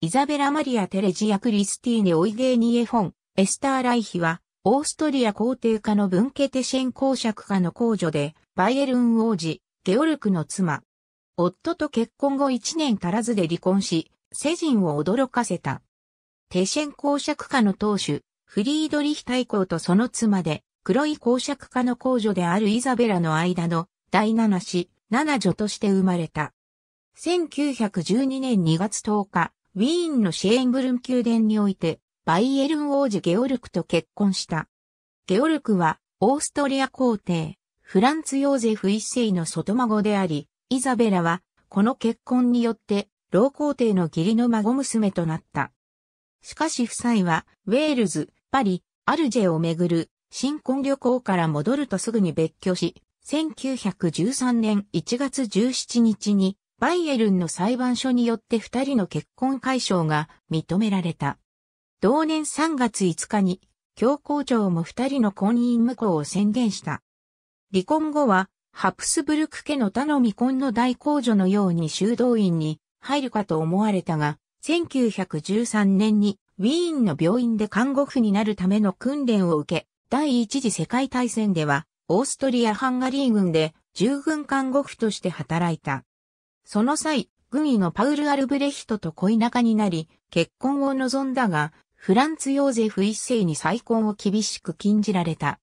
イザベラ・マリア・テレジア・クリスティーネ・オイゲーニエ・フォン、エスター・ライヒは、オーストリア皇帝家の文家テシェン公爵家の公女で、バイエルン王子、ゲオルクの妻。夫と結婚後1年足らずで離婚し、世人を驚かせた。テシェン公爵家の当主、フリードリヒ大公とその妻で、黒い公爵家の公女であるイザベラの間の第七子、七女として生まれた。1912年2月10日、ウィーンのシェーンブルン宮殿において、バイエルン王子ゲオルクと結婚した。ゲオルクは、オーストリア皇帝、フランツ・ヨーゼフ一世の外孫であり、イザベラは、この結婚によって、老皇帝の義理の孫娘となった。しかし夫妻は、ウェールズ、パリ、アルジェをめぐる、新婚旅行から戻るとすぐに別居し、1913年1月17日に、バイエルンの裁判所によって二人の結婚解消が認められた。同年3月5日に、教皇庁も二人の婚姻無効を宣言した。離婚後は、ハプスブルク家の他の未婚の大公女のように修道院に入るかと思われたが、1913年にウィーンの病院で看護婦になるための訓練を受け、第一次世界大戦では、オーストリア・ハンガリー軍で従軍看護婦として働いた。その際、軍医のパウル・アルブレヒトと恋仲になり、結婚を望んだが、フランツ・ヨーゼフ一世に再婚を厳しく禁じられた。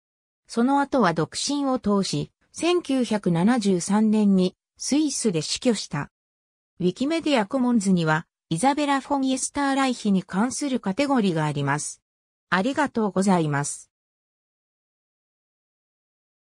その後は独身を通し、1973年にスイスで死去した。ウィキメディアコモンズには、イザベラ・フォン・イエスター・ライヒに関するカテゴリーがあります。ありがとうございます。